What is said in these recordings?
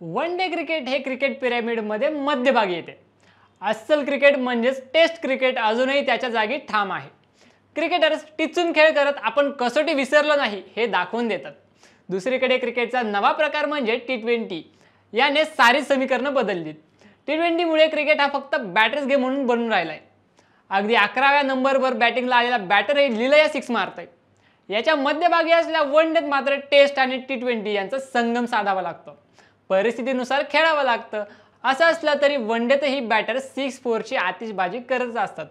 one day cricket हे cricket पिरॅमिडमध्ये मध्यभागी येते अस्सल क्रिकेट म्हणजेच टेस्ट क्रिकेट अजूनही त्याच्या जागी ठाम आहे क्रिकेटर्स टिचून खेळ करत आपण कसोटी विसरलो नाही हे दाखवून देतात दुसरीकडे क्रिकेटचा नवा प्रकार म्हणजे टी ट्वेंटी याने सारी समीकरणं बदललीत टी ट्वेंटीमुळे क्रिकेट हा फक्त बॅटर्स गेम म्हणून बनून राहिला आहे अगदी अकराव्या नंबरवर बॅटिंगला आलेला बॅटरही लिलया सिक्स मारत आहे याच्या मध्यभागी असल्या वन डेत मात्र टेस्ट आणि टी ट्वेंटी यांचा संगम साधावा लागतो परिस्थितीनुसार खेळावं लागतं असं असलं तरी वन वनडेतही बॅटर सिक्स फोरची आतिषबाजी करत असतात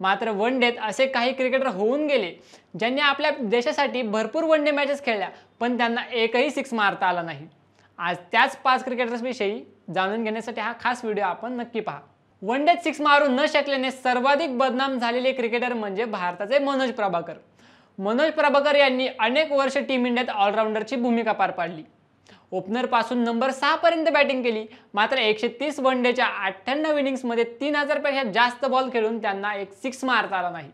मात्र वनडेत असे काही क्रिकेटर होऊन गेले ज्यांनी आपल्या देशासाठी भरपूर डे मॅचेस खेळल्या पण त्यांना एकही सिक्स मारता आला नाही आज त्याच पाच क्रिकेटर्सविषयी जाणून घेण्यासाठी हा खास व्हिडिओ आपण नक्की पहा वन डेत सिक्स मारू न शकल्याने सर्वाधिक बदनाम झालेले क्रिकेटर म्हणजे भारताचे मनोज प्रभाकर मनोज प्रभाकर यांनी अनेक वर्ष टीम इंडियात ऑलराऊंडरची भूमिका पार पाडली ओपनरपासून नंबर सहापर्यंत बॅटिंग केली मात्र एकशे तीस वन डेच्या अठ्ठ्याण्णव इनिंग्समध्ये तीन हजारपेक्षा जास्त बॉल खेळून त्यांना एक सिक्स मारता आला नाही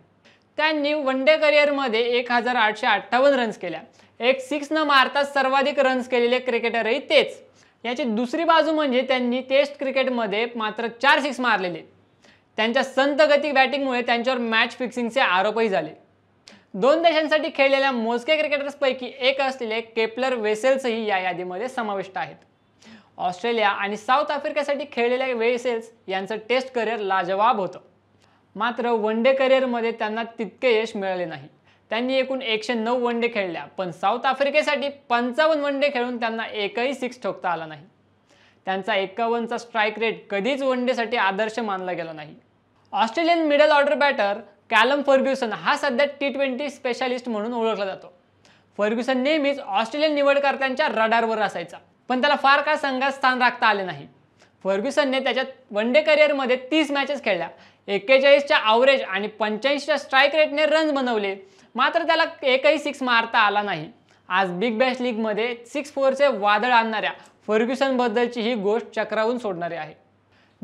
त्यांनी वन डे करिअरमध्ये एक हजार आठशे अठ्ठावन्न रन्स केल्या एक सिक्स न मारता सर्वाधिक रन्स केलेले क्रिकेटरही तेच याची दुसरी बाजू म्हणजे त्यांनी टेस्ट क्रिकेटमध्ये मात्र चार सिक्स मारलेले त्यांच्या संतगतिक बॅटिंगमुळे त्यांच्यावर मॅच फिक्सिंगचे आरोपही झाले दोन देशांसाठी खेळलेल्या मोजके क्रिकेटर्सपैकी एक असलेले केपलर वेसेल्सही या यादीमध्ये समाविष्ट आहेत ऑस्ट्रेलिया आणि साऊथ आफ्रिकेसाठी खेळलेल्या वेसेल्स यांचं टेस्ट करिअर लाजवाब होतं मात्र वन डे करिअरमध्ये त्यांना तितके यश मिळाले नाही त्यांनी एकूण एकशे नऊ वन डे खेळल्या पण साऊथ आफ्रिकेसाठी पंचावन्न वन डे खेळून त्यांना एकही सिक्स ठोकता आला नाही त्यांचा एकावन्नचा स्ट्राईक रेट कधीच वन डेसाठी आदर्श मानला गेला नाही Australian middle order batter Callum Ferguson हा सध्या टी ट्वेंटी स्पेशालिस्ट म्हणून ओळखला जातो फर्ग्युसन नेहमीच ऑस्ट्रेलियन निवडकर्त्यांच्या रडारवर असायचा पण त्याला फार काळ संघात स्थान राखता आले नाही फर्ग्युसनने त्याच्या वन डे करिअरमध्ये तीस मॅचेस खेळल्या एक्केचाळीसच्या आवरेज आणि पंच्याऐंशीच्या स्ट्राईक रेटने रन्स बनवले मात्र त्याला एकही सिक्स मारता आला नाही आज बिग बॅश लीगमध्ये सिक्स फोरचे वादळ आणणाऱ्या फर्ग्युसनबद्दलची ही गोष्ट चक्रावून सोडणारी आहे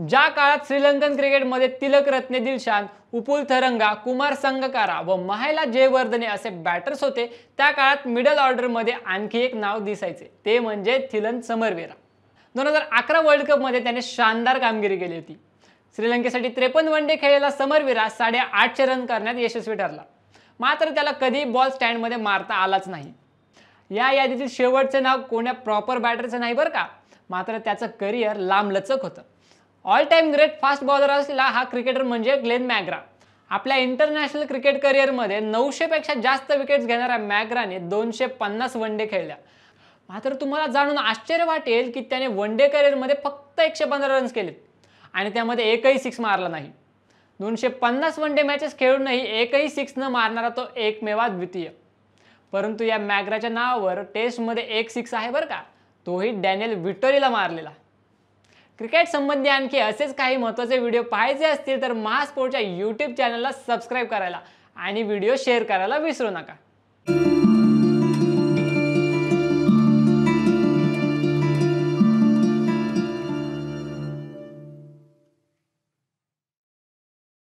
ज्या काळात श्रीलंकन क्रिकेटमध्ये तिलक रत्ने दिलशान उपुल थरंगा कुमार संगकारा व महायला जयवर्धने असे बॅटर्स होते त्या काळात मिडल ऑर्डरमध्ये आणखी एक नाव दिसायचे ते म्हणजे थिलन समरवेरा दोन हजार अकरा वर्ल्ड कपमध्ये त्याने शानदार कामगिरी केली होती श्रीलंकेसाठी त्रेपन्न वन डे खेळलेला समरवीरा साडेआठशे रन करण्यात यशस्वी ठरला मात्र त्याला कधी बॉल स्टँडमध्ये मारता आलाच नाही या यादीतील शेवटचे नाव कोण्या प्रॉपर बॅटरचं नाही बरं का मात्र त्याचं करिअर लांबलचक होतं all time great fast bowler असलेला हा क्रिकेटर म्हणजे ग्लेन मॅग्रा आपल्या इंटरनॅशनल क्रिकेट करिअरमध्ये नऊशेपेक्षा जास्त विकेट्स घेणाऱ्या मॅग्राने दोनशे पन्नास वन डे खेळल्या मात्र तुम्हाला जाणून आश्चर्य वाटेल की त्याने वन डे करिअरमध्ये फक्त एकशे पंधरा रन्स केलेत आणि त्यामध्ये एकही सिक्स मारला नाही दोनशे पन्नास वन डे मॅचेस खेळूनही एकही सिक्स न मारणारा तो एकमेवा द्वितीय परंतु या मॅग्राच्या नावावर टेस्टमध्ये एक सिक्स आहे बरं का तोही डॅनियल व्हिटोरीला मारलेला क्रिकेट संबंधी आणखी असेच काही महत्त्वाचे व्हिडिओ पाहायचे असतील तर महास्पोर्टच्या यूट्यूब चॅनलला सबस्क्राईब करायला आणि व्हिडिओ शेअर करायला विसरू नका